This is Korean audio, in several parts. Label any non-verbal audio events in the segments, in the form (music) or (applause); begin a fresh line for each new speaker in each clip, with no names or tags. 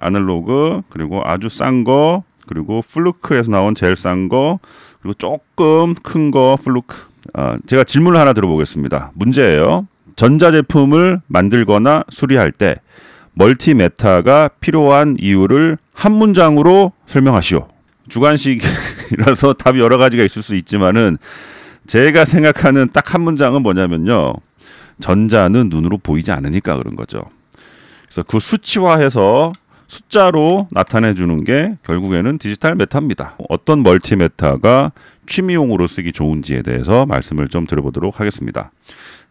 아날로그 그리고 아주 싼 거 그리고 플루크에서 나온 제일 싼 거 그리고 조금 큰 거 플루크 아, 제가 질문을 하나 들어보겠습니다. 문제예요. 전자제품을 만들거나 수리할 때 멀티메타가 필요한 이유를 한 문장으로 설명하시오. 주관식이라서 (laughs) 답이 여러 가지가 있을 수 있지만은 제가 생각하는 딱 한 문장은 뭐냐면요. 전자는 눈으로 보이지 않으니까 그런 거죠. 그래서 그 수치화해서 숫자로 나타내 주는 게 결국에는 디지털 메타입니다. 어떤 멀티 메타가 취미용으로 쓰기 좋은지에 대해서 말씀을 좀 드려보도록 하겠습니다.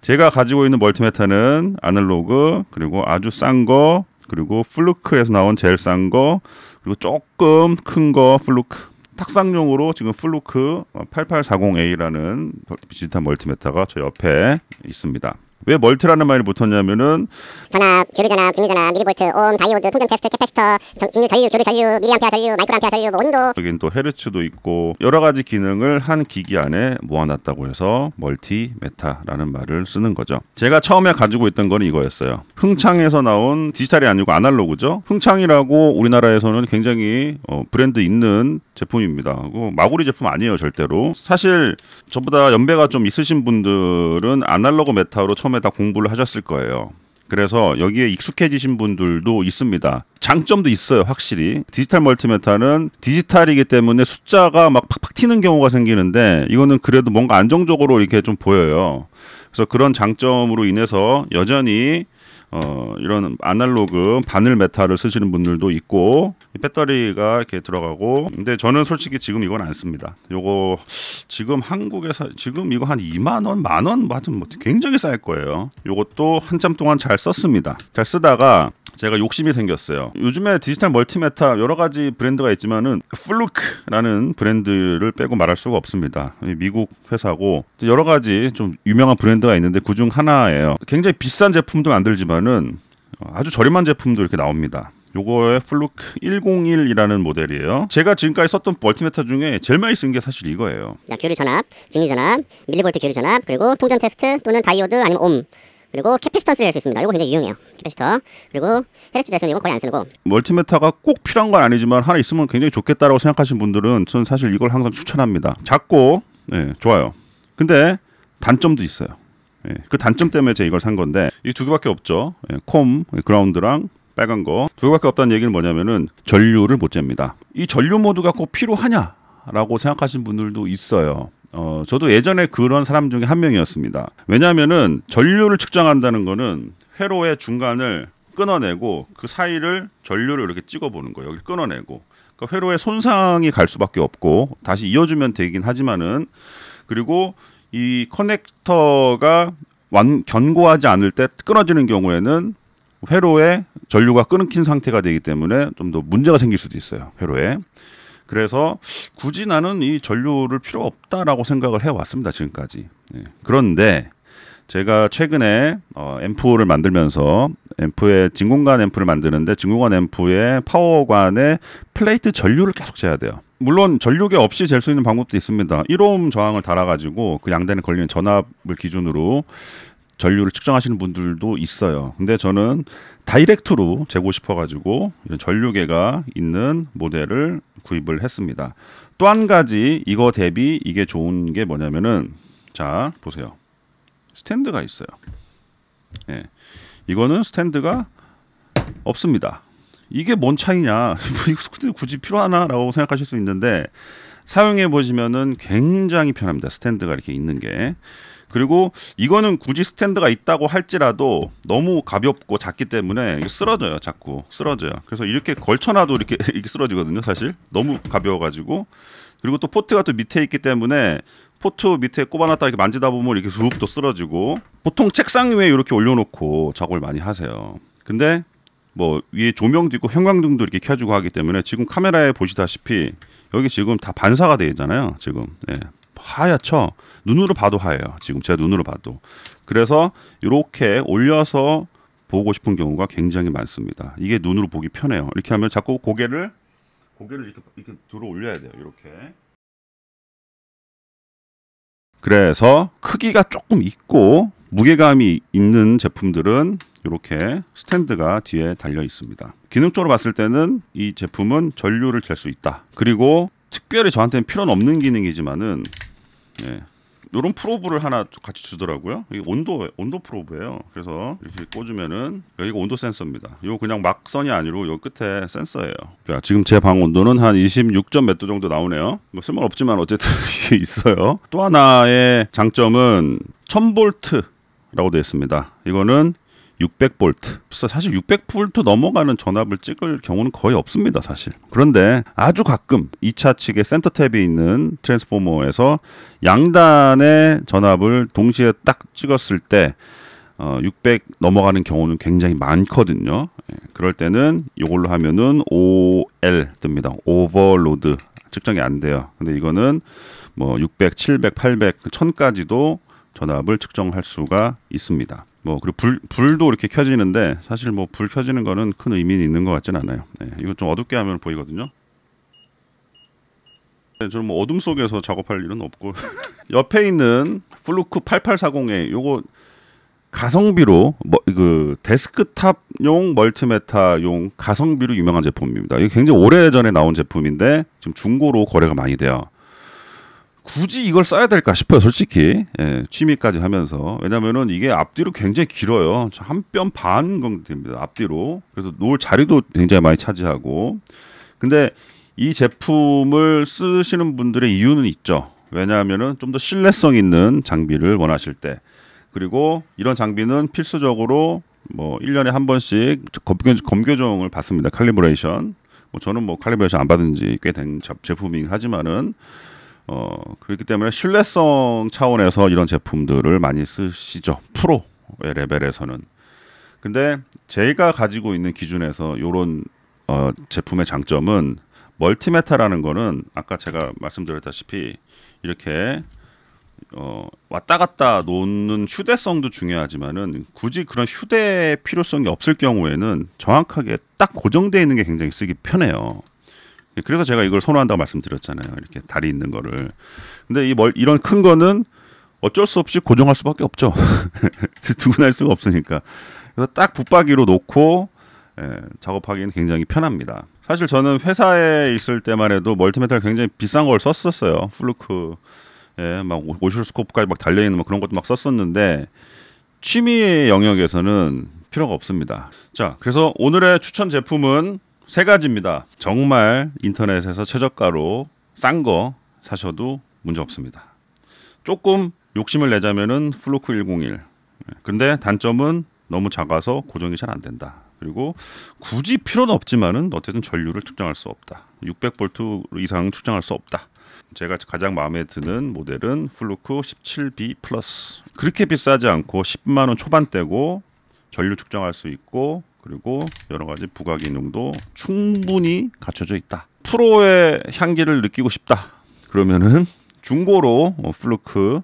제가 가지고 있는 멀티 메타는 아날로그 그리고 아주 싼 거 그리고 플루크에서 나온 제일 싼 거 그리고 조금 큰 거 플루크 탁상용으로 지금 플루크 8840A라는 디지털 멀티메타가 저 옆에 있습니다. 왜 멀티라는 말을 붙었냐면은 전압, 교류 전압, 직류 전압, 미리볼트, 옴, 다이오드, 통전 테스트, 캐패시터, 정, 직류 전류, 교류 전류, 미리암페어 전류, 마이크로암페어 전류, 뭐 온도 여긴 또 헤르츠도 있고 여러 가지 기능을 한 기기 안에 모아놨다고 해서 멀티 메타라는 말을 쓰는 거죠. 제가 처음에 가지고 있던 거는 이거였어요. 흥창에서 나온 디지털이 아니고 아날로그죠. 흥창이라고 우리나라에서는 굉장히 어, 브랜드 있는 제품입니다. 어, 마구리 제품 아니에요 절대로. 사실 저보다 연배가 좀 있으신 분들은 아날로그 메타로 처음 처음에 다 공부를 하셨을 거예요. 그래서 여기에 익숙해지신 분들도 있습니다. 장점도 있어요, 확실히. 디지털 멀티메타는 디지털이기 때문에 숫자가 막 팍팍 튀는 경우가 생기는데 이거는 그래도 뭔가 안정적으로 이렇게 좀 보여요. 그래서 그런 장점으로 인해서 여전히 어, 이런 아날로그 바늘 메탈을 쓰시는 분들도 있고 배터리가 이렇게 들어가고 근데 저는 솔직히 지금 이건 안 씁니다. 요거 지금 한국에서 지금 이거 한 2만 원, 만 원, 뭐 하여튼 뭐 굉장히 쌀 거예요. 요것도 한참 동안 잘 썼습니다. 잘 쓰다가 제가 욕심이 생겼어요. 요즘에 디지털 멀티메타 여러 가지 브랜드가 있지만은 플루크라는 그 브랜드를 빼고 말할 수가 없습니다. 미국 회사고 여러 가지 좀 유명한 브랜드가 있는데 그 중 하나예요. 굉장히 비싼 제품도 만들지만은 어, 아주 저렴한 제품도 이렇게 나옵니다. 요거의 플루크 101이라는 모델이에요. 제가 지금까지 썼던 멀티메타 중에 제일 많이 쓴 게 사실 이거예요. 자, 교류 전압, 증류 전압, 밀리볼트 교류 전압, 그리고 통전 테스트 또는 다이오드 아니면 옴 그리고 캐피스턴스를할 수 있습니다. 이거 굉장히 유용해요. 캐패시터. 그리고 헤르츠 재생은 이거 거의 안 쓰고. 멀티메타가 꼭 필요한 건 아니지만 하나 있으면 굉장히 좋겠다라고 생각하시 분들은 저는 사실 이걸 항상 추천합니다. 작고 네, 좋아요. 근데 단점도 있어요. 네, 그 단점 때문에 제가 이걸 산 건데 이 두 개밖에 없죠. 네, 콤 그라운드랑 빨간 거두 개밖에 없다는 얘기는 뭐냐면은 전류를 못 잽니다. 이 전류 모드가 꼭 필요하냐라고 생각하시는 분들도 있어요. 어, 저도 예전에 그런 사람 중에 한 명이었습니다. 왜냐하면은 전류를 측정한다는 거는 회로의 중간을 끊어내고 그 사이를 전류를 이렇게 찍어보는 거예요. 여기 끊어내고 그러니까 회로에 손상이 갈 수밖에 없고 다시 이어주면 되긴 하지만은 그리고 이 커넥터가 완 견고하지 않을 때 끊어지는 경우에는 회로에 전류가 끊긴 상태가 되기 때문에 좀 더 문제가 생길 수도 있어요. 회로에. 그래서 굳이 나는 이 전류를 필요 없다라고 생각을 해왔습니다 지금까지. 네. 그런데 제가 최근에 어, 앰프를 만들면서 앰프에 진공관 앰프를 만드는데 진공관 앰프에 파워관에 플레이트 전류를 계속 재야 돼요. 물론 전류계 없이 잴 수 있는 방법도 있습니다. 1옴 저항을 달아가지고 그양대는 걸리는 전압을 기준으로 전류를 측정하시는 분들도 있어요. 근데 저는 다이렉트로 재고 싶어가지고 전류계가 있는 모델을 구입을 했습니다. 또 한 가지 이거 대비 이게 좋은 게 뭐냐면은 자 보세요 스탠드가 있어요. 예, 이거는 스탠드가 없습니다. 이게 뭔 차이냐? (laughs) 뭐 이거 굳이 필요하나라고 생각하실 수 있는데 사용해 보시면은 굉장히 편합니다. 스탠드가 이렇게 있는 게 그리고 이거는 굳이 스탠드가 있다고 할지라도 너무 가볍고 작기 때문에 쓰러져요. 자꾸 쓰러져요. 그래서 이렇게 걸쳐놔도 이렇게 (laughs) 이렇게 쓰러지거든요. 사실 너무 가벼워가지고 그리고 또 포트가 또 밑에 있기 때문에 포트 밑에 꼽아놨다 이렇게 만지다 보면 이렇게 쑥또 쓰러지고 보통 책상 위에 이렇게 올려놓고 작업을 많이 하세요. 근데 뭐 위에 조명도 있고 형광등도 이렇게 켜주고 하기 때문에 지금 카메라에 보시다시피 여기 지금 다 반사가 되어 있잖아요. 지금 예. 하얗죠. 눈으로 봐도 하예요. 지금 제가 눈으로 봐도. 그래서 이렇게 올려서 보고 싶은 경우가 굉장히 많습니다. 이게 눈으로 보기 편해요. 이렇게 하면 자꾸 고개를 고개를 이렇게 이렇게 들어 올려야 돼요. 이렇게. 그래서 크기가 조금 있고 무게감이 있는 제품들은 이렇게 스탠드가 뒤에 달려 있습니다. 기능적으로 봤을 때는 이 제품은 전류를 잴 수 있다. 그리고 특별히 저한테는 필요는 없는 기능이지만은 예, 요런 프로브를 하나 같이 주더라고요. 이게 온도 온도 프로브예요. 그래서 이렇게 꽂으면은 여기가 온도 센서입니다. 요 그냥 막선이 아니고 요 끝에 센서예요. 자, 지금 제 방 온도는 한 26점 몇도 정도 나오네요. 뭐 쓸모 없지만 어쨌든 (laughs) 이게 있어요. 또 하나의 장점은 1000볼트 라고 되어 있습니다. 이거는 600볼트. 사실 600볼트 넘어가는 전압을 찍을 경우는 거의 없습니다, 사실. 그런데 아주 가끔 2차 측의 센터 탭이 있는 트랜스포머에서 양단의 전압을 동시에 딱 찍었을 때 600 어, 넘어가는 경우는 굉장히 많거든요. 예, 그럴 때는 이걸로 하면은 OL 뜹니다. 오버로드 측정이 안 돼요. 근데 이거는 뭐 600, 700, 800, 1000까지도 전압을 측정할 수가 있습니다. 뭐 그리고 불 불도 이렇게 켜지는데 사실 뭐 불 켜지는 거는 큰 의미는 있는 것 같진 않아요. 네, 이건 좀 어둡게 하면 보이거든요. 네, 저는 뭐 어둠 속에서 작업할 일은 없고 (laughs) 옆에 있는 플루크 8840에 요거 가성비로 뭐, 그 데스크탑용 멀티메타용 가성비로 유명한 제품입니다. 이게 굉장히 오래전에 나온 제품인데 지금 중고로 거래가 많이 돼요. 굳이 이걸 써야 될까 싶어요, 솔직히. 예, 취미까지 하면서. 왜냐면은 이게 앞뒤로 굉장히 길어요. 한 뼘 반 정도 됩니다, 앞뒤로. 그래서 놓을 자리도 굉장히 많이 차지하고. 근데 이 제품을 쓰시는 분들의 이유는 있죠. 왜냐하면은 좀 더 신뢰성 있는 장비를 원하실 때. 그리고 이런 장비는 필수적으로 뭐 1년에 한 번씩 검교, 종을 받습니다. 칼리브레이션. 뭐 저는 뭐 칼리브레이션 안 받은 지꽤 된 제품이긴 하지만은 어, 그렇기 때문에 신뢰성 차원에서 이런 제품들을 많이 쓰시죠. 프로 의 레벨에서는. 근데 제가 가지고 있는 기준에서 이런 어, 제품의 장점은 멀티메타라는 거는 아까 제가 말씀드렸다시피 이렇게 어, 왔다 갔다 놓는 휴대성도 중요하지만은 굳이 그런 휴대 필요성이 없을 경우에는 정확하게 딱 고정되어 있는 게 굉장히 쓰기 편해요. 예, 그래서 제가 이걸 선호한다고 말씀드렸잖아요. 이렇게 다리 있는 거를. 근데 이 멀, 이런 큰 거는 어쩔 수 없이 고정할 수밖에 없죠. (laughs) 두근할 수가 없으니까. 그래서 딱 붙박이로 놓고 예, 작업하기는 굉장히 편합니다. 사실 저는 회사에 있을 때만 해도 멀티메탈 굉장히 비싼 걸 썼었어요. 플루크 예, 막 오실스코프까지 막 달려 있는 뭐 그런 것도 막 썼었는데 취미 영역에서는 필요가 없습니다. 자, 그래서 오늘의 추천 제품은 세 가지입니다. 정말 인터넷에서 최저가로 싼 거 사셔도 문제 없습니다. 조금 욕심을 내자면은 플로크 101. 근데 단점은 너무 작아서 고정이 잘 안 된다. 그리고 굳이 필요는 없지만은 어쨌든 전류를 측정할 수 없다. 600V 이상 측정할 수 없다. 제가 가장 마음에 드는 모델은 플루크 17B 플러스. 그렇게 비싸지 않고 10만 원 초반대고 전류 측정할 수 있고 그리고 여러 가지 부가 기능도 충분히 갖춰져 있다. 프로의 향기를 느끼고 싶다. 그러면은 중고로 어, 플루크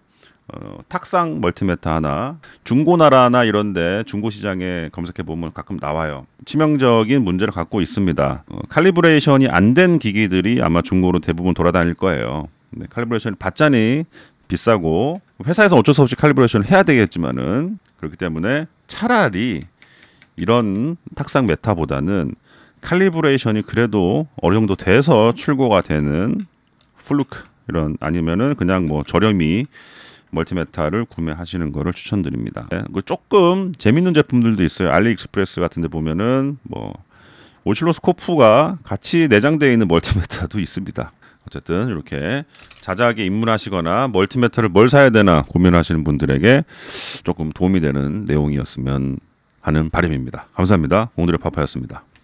어, 탁상 멀티메타 하나, 중고나라나 이런데 중고시장에 검색해 보면 가끔 나와요. 치명적인 문제를 갖고 있습니다. 어, 칼리브레이션이 안 된 기기들이 아마 중고로 대부분 돌아다닐 거예요. 네, 칼리브레이션이 받자니 비싸고 회사에서 어쩔 수 없이 칼리브레이션을 해야 되겠지만은 그렇기 때문에 차라리 이런 탁상 메타보다는 칼리브레이션이 그래도 어느 정도 돼서 출고가 되는 플루크 이런 아니면은 그냥 뭐 저렴이 멀티메타를 구매하시는 거를 추천드립니다. 네, 조금 재밌는 제품들도 있어요. 알리익스프레스 같은 데 보면은 뭐 오실로스코프가 같이 내장되어 있는 멀티메타도 있습니다. 어쨌든 이렇게 자작에 입문하시거나 멀티메타를 뭘 사야 되나 고민하시는 분들에게 조금 도움이 되는 내용이었으면 하는 바람입니다. 감사합니다. 오늘의 파파였습니다.